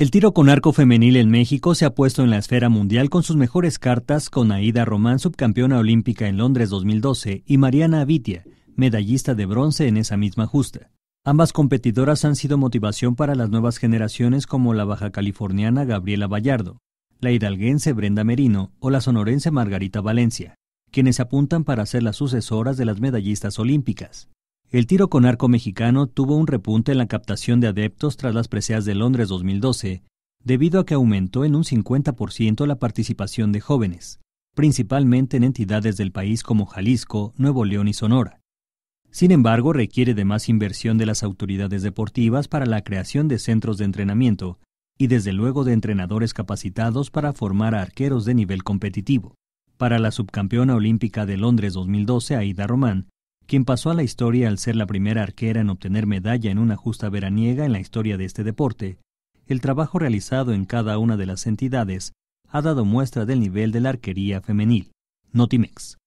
El tiro con arco femenil en México se ha puesto en la esfera mundial con sus mejores cartas con Aida Román, subcampeona olímpica en Londres 2012, y Mariana Avitia, medallista de bronce en esa misma justa. Ambas competidoras han sido motivación para las nuevas generaciones como la baja californiana Gabriela Vallardo, la hidalguense Brenda Merino o la sonorense Margarita Valencia, quienes apuntan para ser las sucesoras de las medallistas olímpicas. El tiro con arco mexicano tuvo un repunte en la captación de adeptos tras las preseas de Londres 2012, debido a que aumentó en un 50% la participación de jóvenes, principalmente en entidades del país como Jalisco, Nuevo León y Sonora. Sin embargo, requiere de más inversión de las autoridades deportivas para la creación de centros de entrenamiento y desde luego de entrenadores capacitados para formar a arqueros de nivel competitivo. Para la subcampeona olímpica de Londres 2012, Aida Román, quien pasó a la historia al ser la primera arquera en obtener medalla en una justa veraniega en la historia de este deporte. El trabajo realizado en cada una de las entidades ha dado muestra del nivel de la arquería femenil. Notimex.